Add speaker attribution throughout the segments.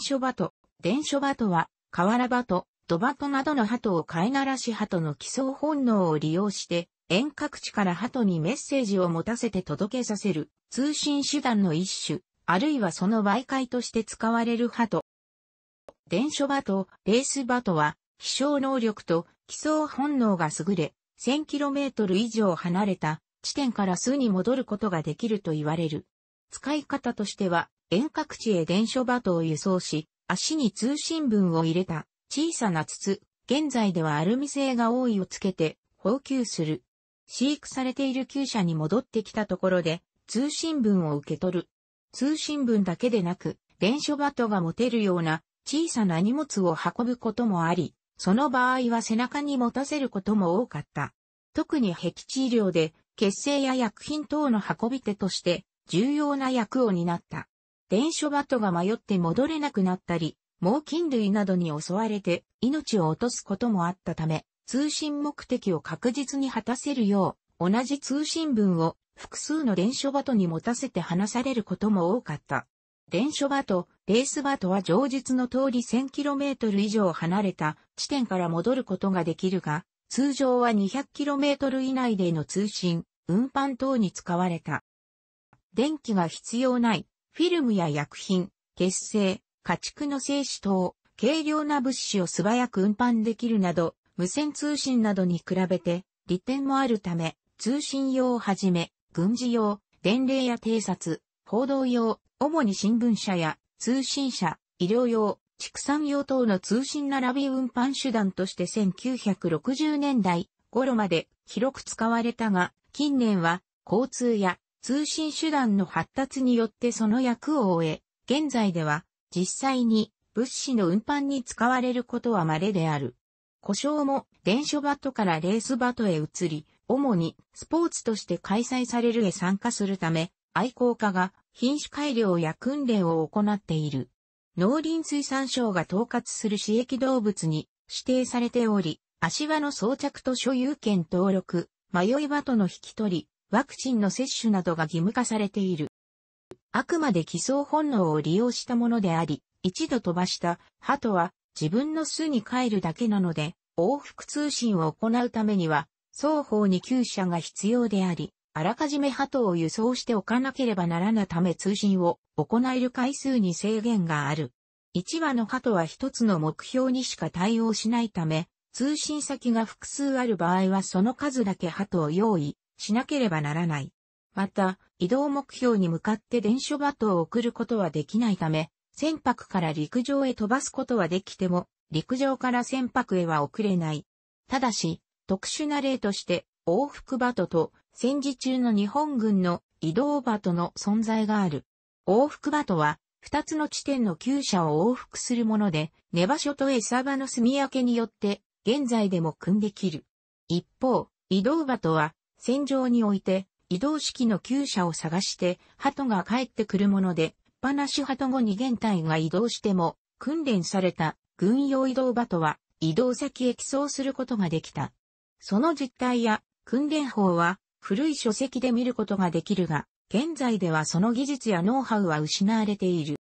Speaker 1: 書所鳩、伝書鳩は、河原鳩、土鳩などの鳩を飼いならし鳩の基礎本能を利用して、遠隔地から鳩にメッセージを持たせて届けさせる通信手段の一種、あるいはその媒介として使われる鳩。伝書鳩、レース鳩は、飛翔能力と基礎本能が優れ、1000km 以上離れた地点から巣に戻ることができると言われる。使い方としては、遠隔地へ伝書バトを輸送し、足に通信文を入れた小さな筒、現在ではアルミ製が多いをつけて、放給する。飼育されている厩舎に戻ってきたところで、通信文を受け取る。通信文だけでなく、伝書バトが持てるような小さな荷物を運ぶこともあり、その場合は背中に持たせることも多かった。特に壁地医療で、血清や薬品等の運び手として重要な役を担った。電書バトが迷って戻れなくなったり、猛禽類などに襲われて命を落とすこともあったため、通信目的を確実に果たせるよう、同じ通信文を複数の電書バトに持たせて話されることも多かった。電書バト、レースバトは上述の通り 1000km 以上離れた地点から戻ることができるが、通常は 200km 以内での通信、運搬等に使われた。電気が必要ないフィルムや薬品、結成、家畜の精子等、軽量な物資を素早く運搬できるなど、無線通信などに比べて、利点もあるため、通信用をはじめ、軍事用、伝令や偵察、報道用、主に新聞社や通信社、医療用、畜産用等の通信並び運搬手段として1960年代頃まで広く使われたが、近年は交通や通信手段の発達によってその役を終え、現在では実際に物資の運搬に使われることは稀である。故障も電書バトからレースバトへ移り、主にスポーツとして開催されるへ参加するため、愛好家が品種改良や訓練を行っている。農林水産省が統括する私益動物に指定されており、足場の装着と所有権登録、迷い場との引き取り、ワクチンの接種などが義務化されている。あくまで基礎本能を利用したものであり、一度飛ばした鳩は自分の巣に帰るだけなので、往復通信を行うためには、双方に厩舎が必要であり、あらかじめ鳩を輸送しておかなければならなため通信を行える回数に制限がある。1羽の鳩は一つの目標にしか対応しないため、通信先が複数ある場合はその数だけ鳩を用意しなければならない。また、移動目標に向かって電書バトを送ることはできないため、船舶から陸上へ飛ばすことはできても、陸上から船舶へは送れない。ただし、特殊な例として、往復バトと戦時中の日本軍の移動バトの存在がある。往復バトは、二つの地点の旧車を往復するもので、寝場所と餌場の住み分けによって、現在でも組んできる。一方、移動バトは、戦場において、移動式の厩舎を探して、鳩が帰ってくるもので、放し鳩後に現隊が移動しても、訓練された軍用移動場とは、移動先へ寄送することができた。その実態や訓練法は、古い書籍で見ることができるが、現在ではその技術やノウハウは失われている。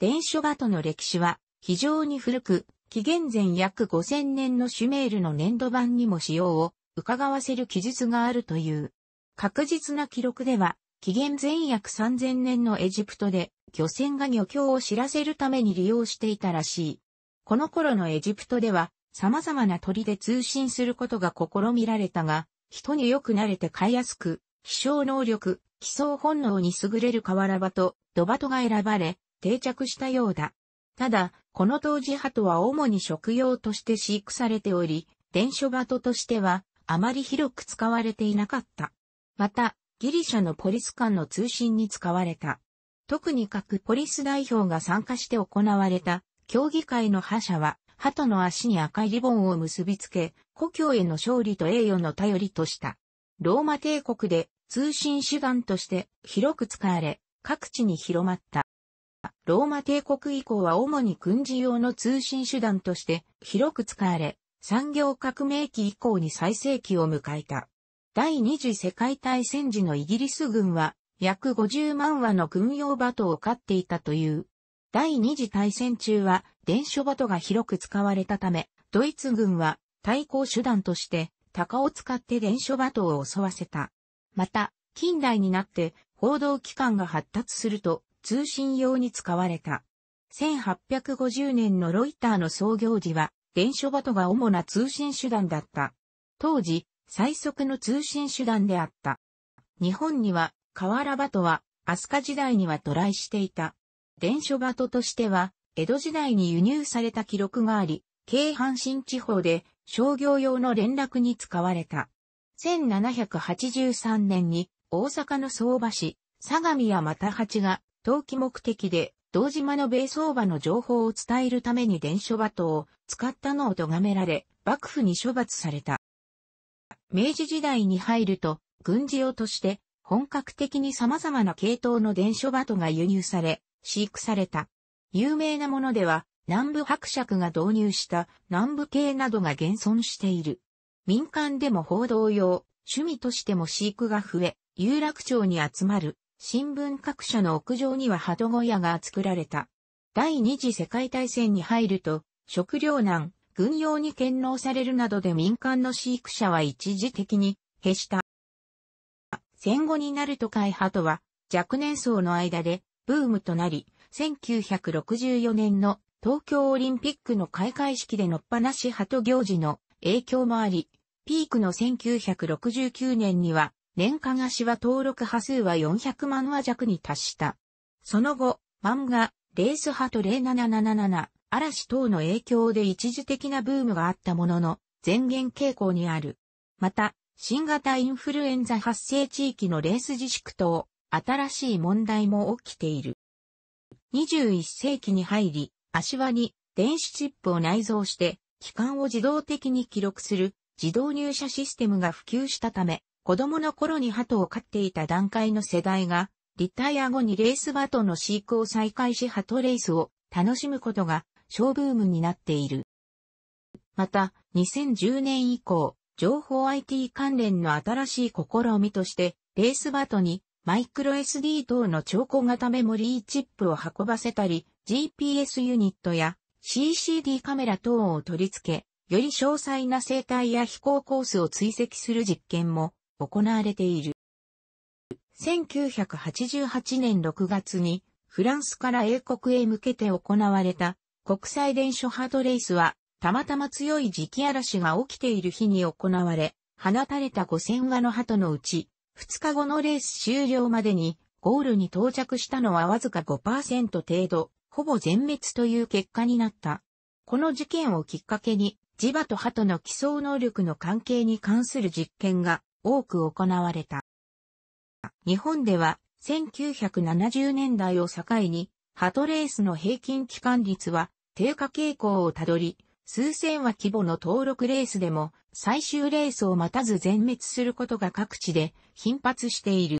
Speaker 1: 伝書バとの歴史は非常に古く、紀元前約5000年のシュメールの粘土板にも使用を伺わせる記述があるという。確実な記録では、紀元前約3000年のエジプトで、漁船が漁協を知らせるために利用していたらしい。この頃のエジプトでは、様々な鳥で通信することが試みられたが、人によく慣れて飼いやすく、飛翔能力、飛翔本能に優れる河原場と土場とが選ばれ、定着したようだ。ただ、この当時鳩は主に食用として飼育されており、伝書鳩としてはあまり広く使われていなかった。また、ギリシャのポリス間の通信に使われた。特に各ポリス代表が参加して行われた、協議会の覇者は、鳩の足に赤いリボンを結びつけ、故郷への勝利と栄誉の頼りとした。ローマ帝国で通信手段として広く使われ、各地に広まった。ローマ帝国以降は主に軍事用の通信手段として広く使われ、産業革命期以降に最盛期を迎えた。第二次世界大戦時のイギリス軍は約50万羽の軍用バトを飼っていたという。第二次大戦中は電書バトが広く使われたため、ドイツ軍は対抗手段として鷹を使って電書バトを襲わせた。また、近代になって報道機関が発達すると通信用に使われた。1850年のロイターの創業時は電書バトが主な通信手段だった。当時、最速の通信手段であった。日本には、河原バトは、飛鳥時代には渡来していた。電書バトとしては、江戸時代に輸入された記録があり、京阪神地方で商業用の連絡に使われた。1783年に大阪の相場市、相模や又八が陶器目的で堂島の米相場の情報を伝えるために伝書鳩を使ったのを咎められ、幕府に処罰された。明治時代に入ると、軍事用として本格的に様々な系統の伝書鳩が輸入され、飼育された。有名なものでは、南部伯爵が導入した南部系などが現存している。民間でも報道用、趣味としても飼育が増え、有楽町に集まる新聞各社の屋上には鳩小屋が作られた。第二次世界大戦に入ると、食糧難、軍用に献納されるなどで民間の飼育者は一時的に減した。戦後になると飼い鳩は若年層の間でブームとなり、1964年の東京オリンピックの開会式でのっぱなし鳩行事の影響もあり、ピークの1969年には年間菓子は登録波数は400万話弱に達した。その後、漫画、レース派と0777、嵐等の影響で一時的なブームがあったものの、前言傾向にある。また、新型インフルエンザ発生地域のレース自粛等、新しい問題も起きている。21世紀に入り、足輪に電子チップを内蔵して、期間を自動的に記録する自動入社システムが普及したため、子供の頃に鳩を飼っていた段階の世代が、リタイア後にレースバトの飼育を再開し鳩レースを楽しむことが小ブームになっている。また、2010年以降、情報 IT 関連の新しい試みとして、レースバトにマイクロ SD 等の超小型メモリーチップを運ばせたり、GPS ユニットや CCD カメラ等を取り付け、より詳細な生態や飛行コースを追跡する実験も行われている。1988年6月にフランスから英国へ向けて行われた国際電書ハードレースはたまたま強い時期嵐が起きている日に行われ放たれた5000羽の鳩のうち2日後のレース終了までにゴールに到着したのはわずか5%程度、ほぼ全滅という結果になった。この事件をきっかけに、磁場と鳩の起草能力の関係に関する実験が多く行われた。日本では1970年代を境に、ハトレースの平均期間率は低下傾向をたどり、数千話規模の登録レースでも最終レースを待たず全滅することが各地で頻発している。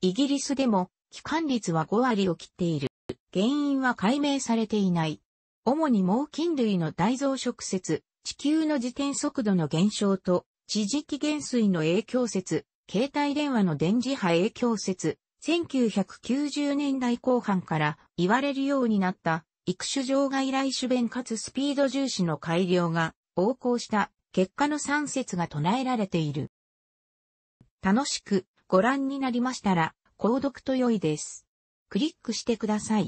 Speaker 1: イギリスでも期間率は5割を切っている。原因は解明されていない。主に猛禽類の大増殖説、地球の自転速度の減少と地磁気減衰の影響説、携帯電話の電磁波影響説、1990年代後半から言われるようになった、育種場外来種弁かつスピード重視の改良が横行した結果の3説が唱えられている。楽しくご覧になりましたら、購読と良いです。クリックしてください。